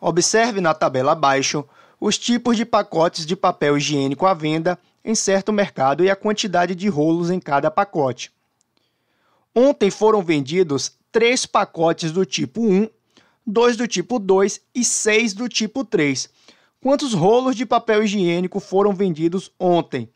Observe na tabela abaixo os tipos de pacotes de papel higiênico à venda em certo mercado e a quantidade de rolos em cada pacote. Ontem foram vendidos três pacotes do tipo 1, dois do tipo 2 e seis do tipo 3. Quantos rolos de papel higiênico foram vendidos ontem?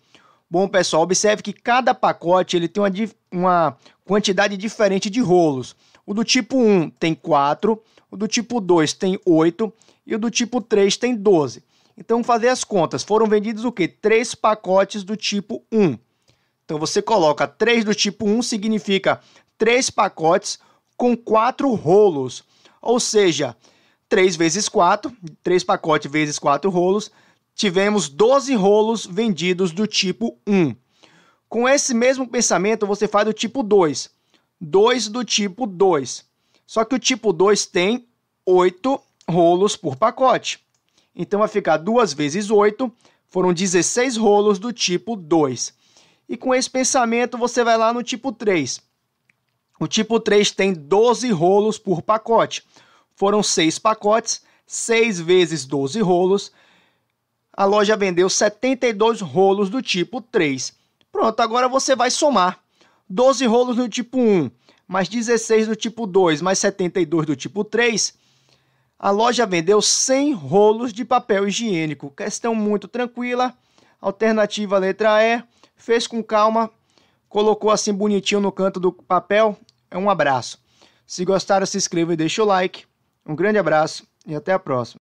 Bom, pessoal, observe que cada pacote ele tem uma, uma quantidade diferente de rolos. O do tipo 1 tem 4, o do tipo 2 tem 8 e o do tipo 3 tem 12. Então, fazer as contas, foram vendidos o quê? Três pacotes do tipo 1. Então, você coloca 3 do tipo 1, significa três pacotes com quatro rolos. Ou seja, 3 vezes 4, 3 pacotes vezes 4 rolos, tivemos 12 rolos vendidos do tipo 1. Com esse mesmo pensamento, você faz do tipo 2. 2 do tipo 2. Só que o tipo 2 tem 8 rolos por pacote. Então vai ficar 2 vezes 8, foram 16 rolos do tipo 2. E com esse pensamento você vai lá no tipo 3. O tipo 3 tem 12 rolos por pacote. Foram 6 pacotes, 6 vezes 12 rolos, a loja vendeu 72 rolos do tipo 3. Pronto, agora você vai somar 12 rolos tipo tipo do tipo 1, mais 16 do tipo 2, mais 72 do tipo 3. A loja vendeu 100 rolos de papel higiênico. Questão muito tranquila. Alternativa letra E. Fez com calma, colocou assim bonitinho no canto do papel. É um abraço. Se gostaram, se inscreva e deixa o like. Um grande abraço e até a próxima.